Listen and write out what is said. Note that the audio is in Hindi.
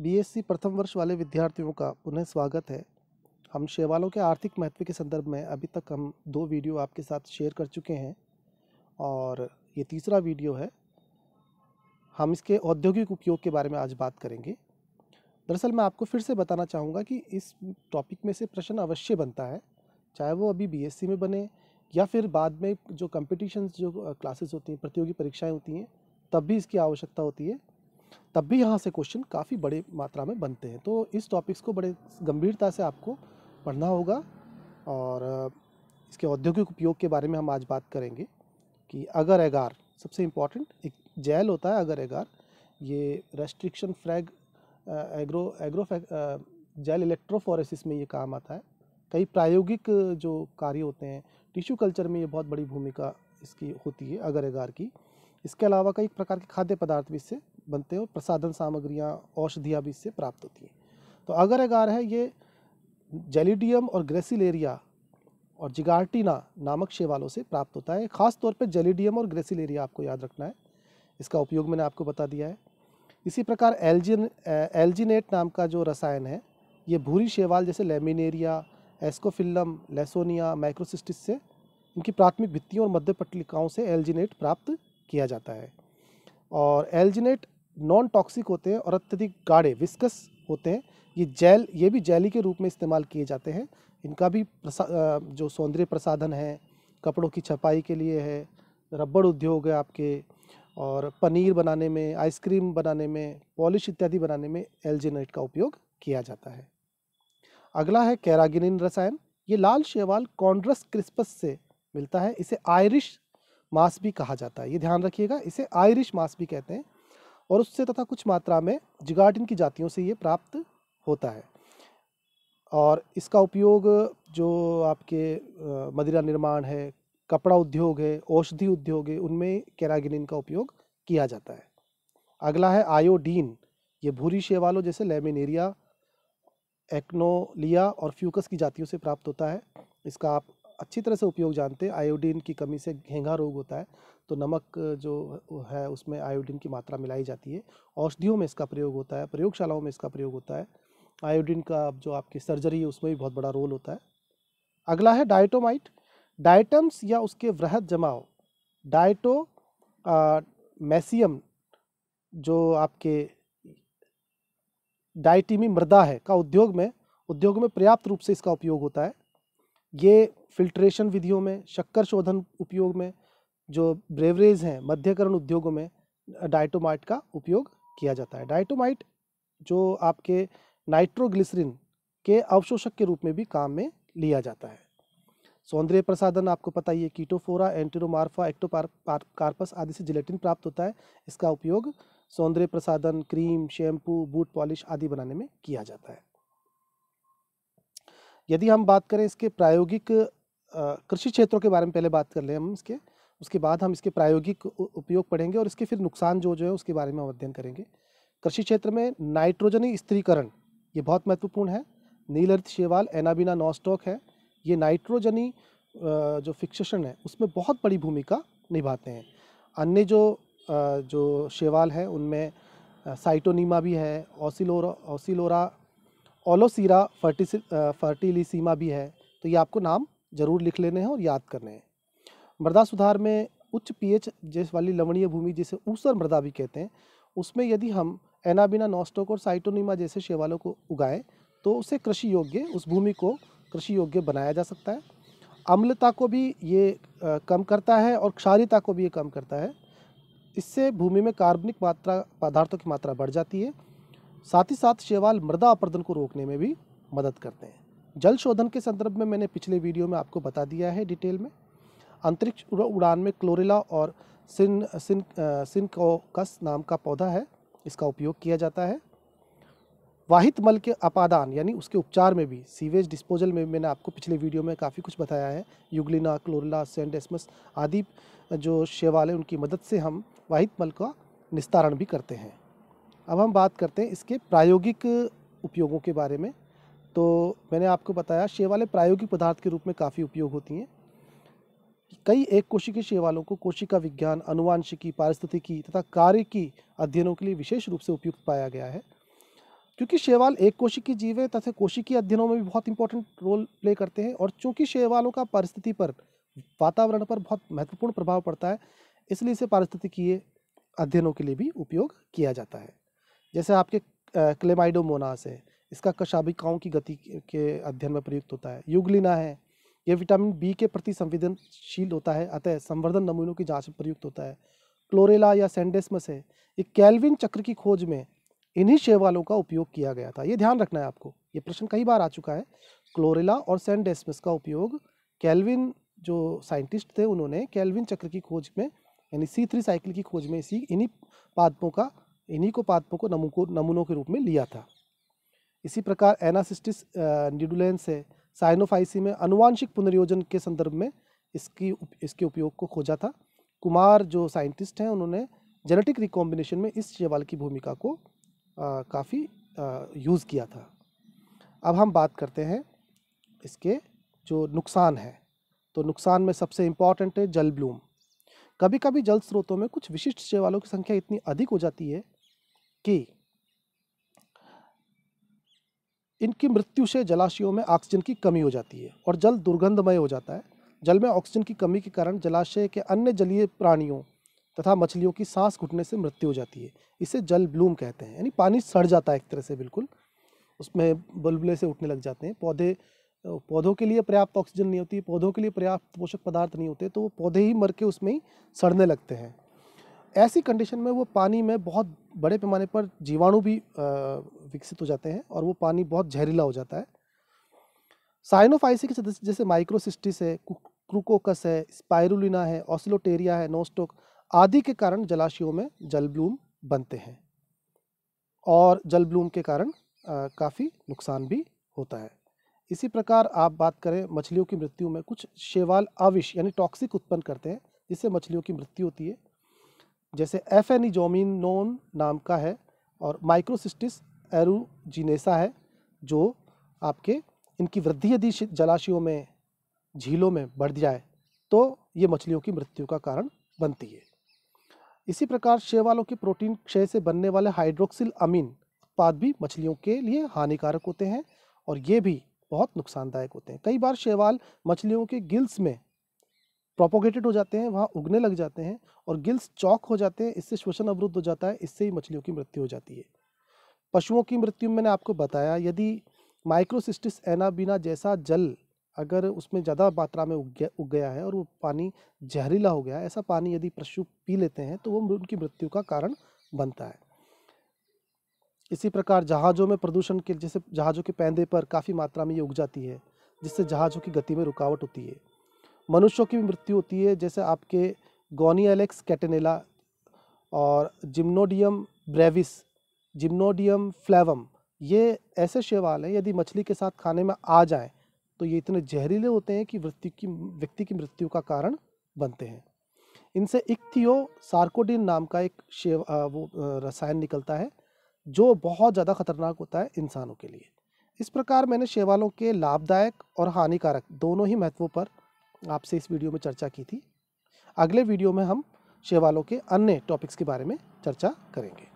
बीएससी प्रथम वर्ष वाले विद्यार्थियों का पुनः स्वागत है हम शेवालों के आर्थिक महत्व के संदर्भ में अभी तक हम दो वीडियो आपके साथ शेयर कर चुके हैं और ये तीसरा वीडियो है हम इसके औद्योगिक उपयोग के बारे में आज बात करेंगे दरअसल मैं आपको फिर से बताना चाहूँगा कि इस टॉपिक में से प्रश्न अवश्य बनता है चाहे वो अभी बी में बने या फिर बाद में जो कंपटीशन्स जो क्लासेस होती हैं प्रतियोगी परीक्षाएँ होती हैं तब भी इसकी आवश्यकता होती है तब भी यहाँ से क्वेश्चन काफ़ी बड़े मात्रा में बनते हैं तो इस टॉपिक्स को बड़े गंभीरता से आपको पढ़ना होगा और इसके औद्योगिक उपयोग के बारे में हम आज बात करेंगे कि अगर एगार सबसे इम्पॉर्टेंट एक जैल होता है अगर एगार ये restriction frag agro agro gel electrophoresis में ये काम आता है कई प्रायोगिक जो कार्य होते हैं टिश्यू कल्चर में ये बहुत बड़ी भूमिका इसकी होती है अगर एगार की इसके अलावा कई प्रकार के खाद्य पदार्थ भी इससे बनते हैं और प्रसाधन सामग्रियाँ औषधियाँ भी इससे प्राप्त होती हैं तो अगर एगार है ये जेलिडियम और ग्रेसिलेरिया और जिगार्टिना नामक शेवालों से प्राप्त होता है ख़ास तौर पर जेलिडियम और ग्रेसिलेरिया आपको याद रखना है इसका उपयोग मैंने आपको बता दिया है इसी प्रकार एल्जिन एल्जिनेट नाम का जो रसायन है ये भूरी शेवाल जैसे लेमिनेरिया एस्कोफिल्लम लेसोनिया माइक्रोसिस्टिस से इनकी प्राथमिक भित्तियों और मध्य पट्टिकाओं से एल्जिनेट प्राप्त किया जाता है और एल्जिनेट नॉन टॉक्सिक होते हैं और अत्यधिक गाढ़े विस्कस होते हैं ये जेल ये भी जैली के रूप में इस्तेमाल किए जाते हैं इनका भी जो सौंदर्य प्रसाधन है कपड़ों की छपाई के लिए है रबड़ उद्योग है आपके और पनीर बनाने में आइसक्रीम बनाने में पॉलिश इत्यादि बनाने में एल्जिनेट का उपयोग किया जाता है अगला है कैरागिनिन रसायन ये लाल शेवाल कॉन्ड्रस क्रिस्पस से मिलता है इसे आयरिश मास भी कहा जाता है ये ध्यान रखिएगा इसे आयरिश मास भी कहते हैं और उससे तथा कुछ मात्रा में जिगार्डिन की जातियों से ये प्राप्त होता है और इसका उपयोग जो आपके मदिरा निर्माण है कपड़ा उद्योग है औषधि उद्योग है उनमें कैरागिनिन का उपयोग किया जाता है अगला है आयोडीन ये भूरी शेवालों जैसे लेमिनेरिया एक्नोलिया और फ्यूकस की जातियों से प्राप्त होता है इसका आप अच्छी तरह से उपयोग जानते हैं आयोडीन की कमी से घेंघा रोग होता है तो नमक जो है उसमें आयोडीन की मात्रा मिलाई जाती है औषधियों में इसका प्रयोग होता है प्रयोगशालाओं में इसका प्रयोग होता है आयोडीन का जो आपकी सर्जरी है उसमें भी बहुत बड़ा रोल होता है अगला है डाइटोमाइट डाइटम्स या उसके वृहद जमाव डाइटो मैसियम जो आपके डाइटीमी मृदा है का उद्योग में उद्योग में पर्याप्त रूप से इसका उपयोग होता है ये फिल्ट्रेशन विधियों में शक्कर शोधन उपयोग में जो ब्रेवरेज हैं मध्यकरण उद्योगों में डाइटोमाइट का उपयोग किया जाता है डाइटोमाइट जो आपके नाइट्रोग्लिसरिन के अवशोषक के रूप में भी काम में लिया जाता है सौंदर्य प्रसाधन आपको पता ही है कीटोफोरा एंटीरोमार्फा एक्टोकार्पस आदि से जिलेटिन प्राप्त होता है इसका उपयोग सौंदर्य प्रसादन क्रीम शैम्पू बूट पॉलिश आदि बनाने में किया जाता है यदि हम बात करें इसके प्रायोगिक कृषि क्षेत्रों के बारे में पहले बात कर लें हम इसके उसके बाद हम इसके प्रायोगिक उपयोग पढ़ेंगे और इसके फिर नुकसान जो जो है उसके बारे में हम अध्ययन करेंगे कृषि क्षेत्र में नाइट्रोजनी स्त्रीकरण ये बहुत महत्वपूर्ण है नीलर्थ शेवाल एनाबिना नॉस्टॉक है ये नाइट्रोजनी जो फिक्सेशन है उसमें बहुत बड़ी भूमिका निभाते हैं अन्य जो जो शेवाल है उनमें साइटोनीमा भी है ओसिलोरा ओसिलोरा ओलोसीरा फर्टिस फर्टिलिसीमा भी है तो ये आपको नाम ज़रूर लिख लेने हैं और याद करने हैं मृदा सुधार में उच्च पीएच जिस वाली लवणीय भूमि जिसे ऊसर मृदा भी कहते हैं उसमें यदि हम एनाबिना नोस्टोक और साइटोनीमा जैसे शेवालों को उगाएं तो उसे कृषि योग्य उस भूमि को कृषि योग्य बनाया जा सकता है अम्लता को भी ये कम करता है और क्षारिता को भी ये कम करता है इससे भूमि में कार्बनिक मात्रा पदार्थों की मात्रा बढ़ जाती है साथ ही साथ शैवाल मृदा अपर्दन को रोकने में भी मदद करते हैं जल शोधन के संदर्भ में मैंने पिछले वीडियो में आपको बता दिया है डिटेल में अंतरिक्ष उड़ान में क्लोरेला और सिन सिन सिनकोकस नाम का पौधा है इसका उपयोग किया जाता है वाहित मल के अपादान यानी उसके उपचार में भी सीवेज डिस्पोजल में मैंने आपको पिछले वीडियो में काफ़ी कुछ बताया है युगलिना क्लोरिला सेंडेस्मस आदि जो शेवाल है उनकी मदद से हम वाहित मल का निस्तारण भी करते हैं अब हम बात करते हैं इसके प्रायोगिक उपयोगों के बारे में तो मैंने आपको बताया शेवाले प्रायोगिक पदार्थ के रूप में काफ़ी उपयोग होती हैं कई एक कोशिकी शेवालों को कोशिका विज्ञान अनुवांशिकी पारिस्थितिकी तथा कार्य की अध्ययनों के लिए विशेष रूप से उपयुक्त पाया गया है क्योंकि शेवाल एक कोशिकी जीव है तथा कोशिकीय अध्ययनों में भी बहुत इंपॉर्टेंट रोल प्ले करते हैं और चूंकि शेवालों का परिस्थिति पर वातावरण पर बहुत महत्वपूर्ण प्रभाव पड़ता है इसलिए इसे पारिस्थितिकीय अध्ययनों के लिए भी उपयोग किया जाता है जैसे आपके क्लेमाइडोमोनास है इसका कशाभिकाओं की गति के अध्ययन में प्रयुक्त होता है युगलिना है यह विटामिन बी के प्रति संवेदनशील होता है अतः संवर्धन नमूनों की जांच में प्रयुक्त होता है क्लोरेला या सेंडेसमस है ये कैलविन चक्र की खोज में इन्हीं शेवालों का उपयोग किया गया था ये ध्यान रखना है आपको ये प्रश्न कई बार आ चुका है क्लोरेला और सेंडेसमस का उपयोग कैलविन जो साइंटिस्ट थे उन्होंने कैलविन चक्र की खोज में यानी सी थ्री साइकिल की खोज में इसी इन्हीं पादपों का इन्हीं को पादपों को नमू को नमूनों के रूप में लिया था इसी प्रकार एनासिस्टिस न्यूडुलेंस है साइनोफाइसी में अनुवांशिक पुनर्योजन के संदर्भ में इसकी इसके उपयोग को खोजा था कुमार जो साइंटिस्ट हैं उन्होंने जेनेटिक रिकॉम्बिनेशन में इस शैवाल की भूमिका को काफ़ी यूज़ किया था अब हम बात करते हैं इसके जो नुकसान है तो नुकसान में सबसे इम्पॉर्टेंट है जल ब्लूम कभी कभी जल स्रोतों में कुछ विशिष्ट शैवालों की संख्या इतनी अधिक हो जाती है कि इनकी मृत्यु से जलाशयों में ऑक्सीजन की कमी हो जाती है और जल दुर्गंधमय हो जाता है जल में ऑक्सीजन की कमी के कारण जलाशय के अन्य जलीय प्राणियों तथा मछलियों की सांस घुटने से मृत्यु हो जाती है इसे जल ब्लूम कहते हैं यानी पानी सड़ जाता है एक तरह से बिल्कुल उसमें बुलबुले से उठने लग जाते हैं पौधे पौधों के लिए पर्याप्त ऑक्सीजन नहीं होती पौधों के लिए पर्याप्त पोषक पदार्थ नहीं होते तो वो पौधे ही मर के उसमें ही सड़ने लगते हैं ऐसी कंडीशन में वो पानी में बहुत बड़े पैमाने पर जीवाणु भी विकसित हो जाते हैं और वो पानी बहुत जहरीला हो जाता है साइनोफाइसी के सदस्य जैसे माइक्रोसिस्टिस है क्रूकोकस है स्पायरुलिना है ऑसिलोटेरिया है नोस्टोक आदि के कारण जलाशयों में जलब्लूम बनते हैं और जलब्लूम के कारण काफ़ी नुकसान भी होता है इसी प्रकार आप बात करें मछलियों की मृत्यु में कुछ शेवाल आविश यानी टॉक्सिक उत्पन्न करते हैं जिससे मछलियों की मृत्यु होती है जैसे एफ एनिजोमिनोन e नाम का है और माइक्रोसिस्टिस एरूजिनेसा है जो आपके इनकी वृद्धि यदि जलाशयों में झीलों में बढ़ जाए तो ये मछलियों की मृत्यु का कारण बनती है इसी प्रकार शेवालों के प्रोटीन क्षय से बनने वाले हाइड्रोक्सिल अमीन उत्पाद भी मछलियों के लिए हानिकारक होते हैं और ये भी बहुत नुकसानदायक होते हैं कई बार शेवाल मछलियों के गिल्स में प्रोपोगेटेड हो जाते हैं वहाँ उगने लग जाते हैं और गिल्स चौक हो जाते हैं इससे श्वसन अवरुद्ध हो जाता है इससे ही मछलियों की मृत्यु हो जाती है पशुओं की मृत्यु मैंने आपको बताया यदि माइक्रोसिस्टिस एनाबीना जैसा जल अगर उसमें ज़्यादा मात्रा में उग गया उग गया है और वो पानी जहरीला हो गया ऐसा पानी यदि पशु पी लेते हैं तो वो उनकी मृत्यु का कारण बनता है इसी प्रकार जहाज़ों में प्रदूषण के जैसे जहाज़ों के पैंदे पर काफ़ी मात्रा में ये उग जाती है जिससे जहाज़ों की गति में रुकावट होती है मनुष्यों की भी मृत्यु होती है जैसे आपके गोनी कैटेनेला और जिम्नोडियम ब्रेविस जिम्नोडियम फ्लेवम ये ऐसे शैवाल हैं यदि मछली के साथ खाने में आ जाएं तो ये इतने जहरीले होते हैं कि व्यक्ति की व्यक्ति की मृत्यु का कारण बनते हैं इनसे इक्थियो सार्कोडिन नाम का एक शेव वो रसायन निकलता है जो बहुत ज़्यादा खतरनाक होता है इंसानों के लिए इस प्रकार मैंने शेवालों के लाभदायक और हानिकारक दोनों ही महत्वों पर आपसे इस वीडियो में चर्चा की थी अगले वीडियो में हम शेवालों के अन्य टॉपिक्स के बारे में चर्चा करेंगे